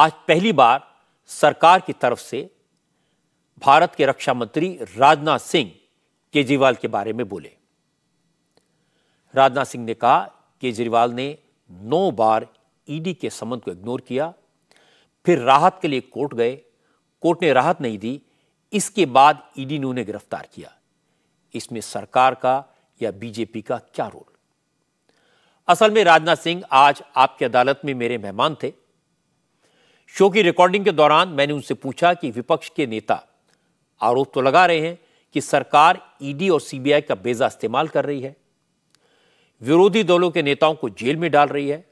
आज पहली बार सरकार की तरफ से भारत के रक्षा मंत्री राजनाथ सिंह केजरीवाल के बारे में बोले राजनाथ सिंह ने कहा केजरीवाल ने नौ बार ईडी e के समन को इग्नोर किया फिर राहत के लिए कोर्ट गए कोर्ट ने राहत नहीं दी इसके बाद ईडी e ने उन्हें गिरफ्तार किया इसमें सरकार का या बीजेपी का क्या रोल असल में राजनाथ सिंह आज आपकी अदालत में मेरे मेहमान थे शो की रिकॉर्डिंग के दौरान मैंने उनसे पूछा कि विपक्ष के नेता आरोप तो लगा रहे हैं कि सरकार ईडी e और सीबीआई का बेजा इस्तेमाल कर रही है विरोधी दलों के नेताओं को जेल में डाल रही है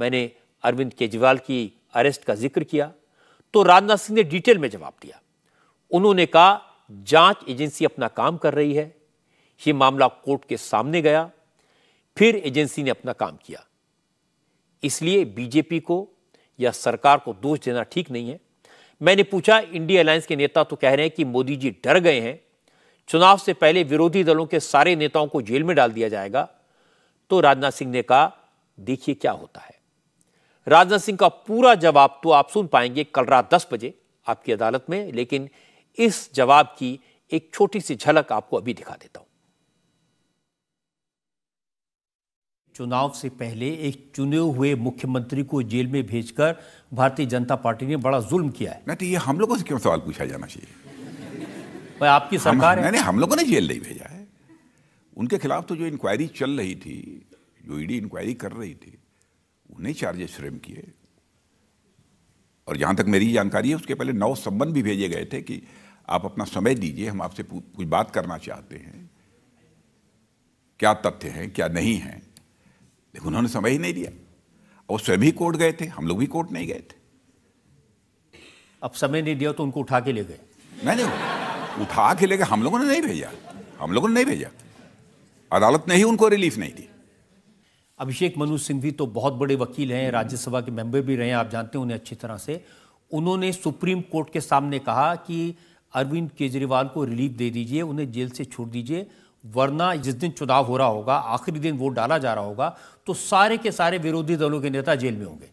मैंने अरविंद केजरीवाल की अरेस्ट का जिक्र किया तो राजनाथ सिंह ने डिटेल में जवाब दिया उन्होंने कहा जांच एजेंसी अपना काम कर रही है ये मामला कोर्ट के सामने गया फिर एजेंसी ने अपना काम किया इसलिए बीजेपी को या सरकार को दोष देना ठीक नहीं है मैंने पूछा इंडिया अलायंस के नेता तो कह रहे हैं कि मोदी जी डर गए हैं चुनाव से पहले विरोधी दलों के सारे नेताओं को जेल में डाल दिया जाएगा तो राजनाथ सिंह ने कहा देखिए क्या होता है राजनाथ सिंह का पूरा जवाब तो आप सुन पाएंगे कल रात दस बजे आपकी अदालत में लेकिन इस जवाब की एक छोटी सी झलक आपको अभी दिखा देता हूं चुनाव से पहले एक चुने हुए मुख्यमंत्री को जेल में भेजकर भारतीय जनता पार्टी ने बड़ा जुल्म किया है नहीं तो ये हम लोगों से क्यों सवाल पूछा जाना चाहिए भाई आपकी सरकार हम, है नहीं हम लोगों ने जेल नहीं भेजा है उनके खिलाफ तो जो इंक्वायरी चल रही थी जो ईडी e इंक्वायरी कर रही थी उन्हें चार्जेस फ्रेम किए और जहां तक मेरी जानकारी है उसके पहले नौ संबंध भी भेजे गए थे कि आप अपना समय दीजिए हम आपसे कुछ बात करना चाहते हैं क्या तथ्य हैं क्या नहीं हैं लेकिन उन्होंने समय ही नहीं दिया और स्वयं ही कोर्ट गए थे हम लोग भी कोर्ट नहीं गए थे अब समय नहीं दिया तो उनको उठा के ले गए नहीं नहीं उठा के ले गए हम लोगों ने नहीं भेजा हम लोगों ने नहीं भेजा अदालत ने ही उनको रिलीफ नहीं दी अभिषेक मनु सिंघवी तो बहुत बड़े वकील हैं राज्यसभा के मेंबर भी रहे हैं आप जानते हैं उन्हें अच्छी तरह से उन्होंने सुप्रीम कोर्ट के सामने कहा कि अरविंद केजरीवाल को रिलीफ दे दीजिए उन्हें जेल से छोड़ दीजिए वरना जिस दिन चुनाव हो रहा होगा आखिरी दिन वोट डाला जा रहा होगा तो सारे के सारे विरोधी दलों के नेता जेल में होंगे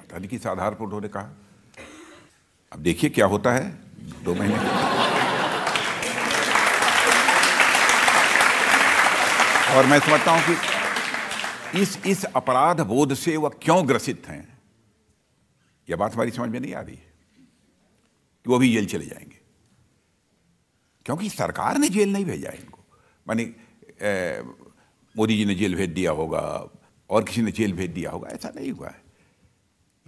पता किस आधार पर उन्होंने कहा अब देखिए क्या होता है दो महीने और मैं समझता हूं कि इस इस अपराध बोध से वह क्यों ग्रसित हैं यह बात हमारी समझ में नहीं आ रही है कि वो भी जेल चले जाएंगे क्योंकि सरकार ने जेल नहीं भेजा इनको मानी मोदी जी ने जेल भेज दिया होगा और किसी ने जेल भेज दिया होगा ऐसा नहीं हुआ है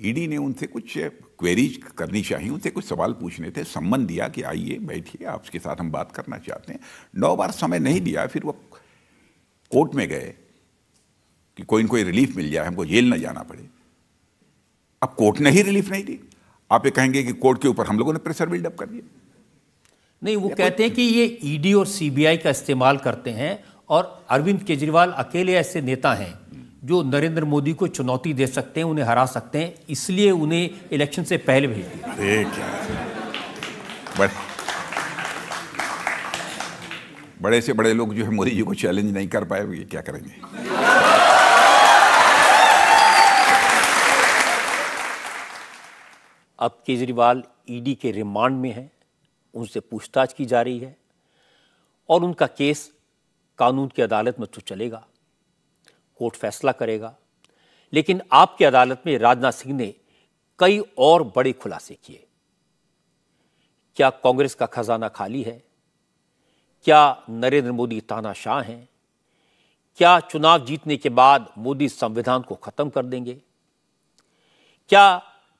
ईडी ने उनसे कुछ क्वेरीज करनी चाहिए उनसे कुछ सवाल पूछने थे सम्मन दिया कि आइए बैठिए आपके साथ हम बात करना चाहते हैं नौ बार समय नहीं दिया फिर वो कोर्ट में गए कि कोई कोई रिलीफ मिल जाए हमको जेल ना जाना पड़े अब कोर्ट ने ही रिलीफ नहीं दी आप ये कहेंगे कि कोर्ट के ऊपर हम लोगों ने प्रेशर बिल्डअप कर दिया नहीं वो कहते हैं कि ये ईडी e और सीबीआई का इस्तेमाल करते हैं और अरविंद केजरीवाल अकेले ऐसे नेता हैं जो नरेंद्र मोदी को चुनौती दे सकते हैं उन्हें हरा सकते हैं इसलिए उन्हें इलेक्शन से पहले भेज दिया बड़े से बड़े लोग जो है मोदी जी को चैलेंज नहीं कर पाए ये क्या करेंगे अब केजरीवाल ईडी e के रिमांड में हैं उनसे पूछताछ की जा रही है और उनका केस कानून की अदालत में तो चलेगा कोर्ट फैसला करेगा लेकिन आपकी अदालत में राजनाथ सिंह ने कई और बड़े खुलासे किए क्या कांग्रेस का खजाना खाली है क्या नरेंद्र मोदी तानाशाह हैं क्या चुनाव जीतने के बाद मोदी संविधान को खत्म कर देंगे क्या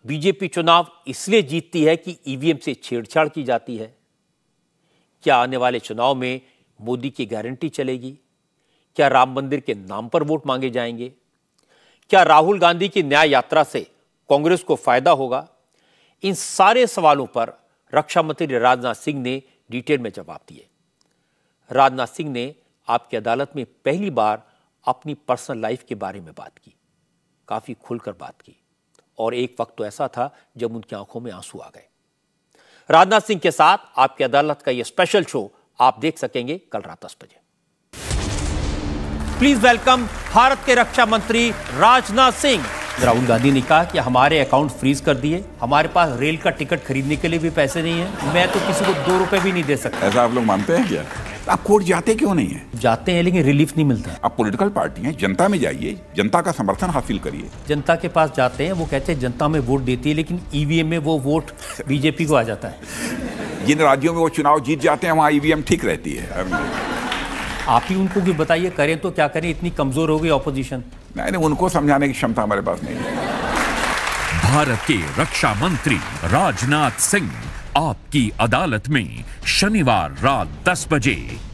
बीजेपी चुनाव इसलिए जीतती है कि ईवीएम से छेड़छाड़ की जाती है क्या आने वाले चुनाव में मोदी की गारंटी चलेगी क्या राम मंदिर के नाम पर वोट मांगे जाएंगे क्या राहुल गांधी की न्याय यात्रा से कांग्रेस को फायदा होगा इन सारे सवालों पर रक्षा मंत्री राजनाथ सिंह ने डिटेल में जवाब दिए राजनाथ सिंह ने आपकी अदालत में पहली बार अपनी पर्सनल लाइफ के बारे में बात की काफ़ी खुलकर बात की और एक वक्त तो ऐसा था जब उनकी आंखों में आंसू आ गए राजनाथ सिंह के साथ आपकी अदालत का यह स्पेशल शो आप देख सकेंगे कल रात दस बजे प्लीज वेलकम भारत के रक्षा मंत्री राजनाथ सिंह राहुल गांधी ने कहा कि हमारे अकाउंट फ्रीज कर दिए हमारे पास रेल का टिकट खरीदने के लिए भी पैसे नहीं है मैं तो किसी को दो रुपए भी नहीं दे सकता ऐसा आप लोग मानते हैं क्या आप कोर्ट जाते क्यों नहीं है जाते हैं लेकिन रिलीफ नहीं मिलता आप पॉलिटिकल पार्टी हैं जनता में जाइए जनता का समर्थन हासिल करिए जनता के पास जाते हैं वो कहते हैं जनता में वोट देती है लेकिन ईवीएम e में वो वोट बीजेपी को आ जाता है जिन राज्यों में वो चुनाव जीत जाते हैं वहाँ ईवीएम e ठीक रहती है आप ही उनको भी बताइए करें तो क्या करें इतनी कमजोर हो गई ऑपोजिशन नहीं नहीं उनको समझाने की क्षमता हमारे पास नहीं है भारत के रक्षा मंत्री राजनाथ सिंह आपकी अदालत में शनिवार रात 10 बजे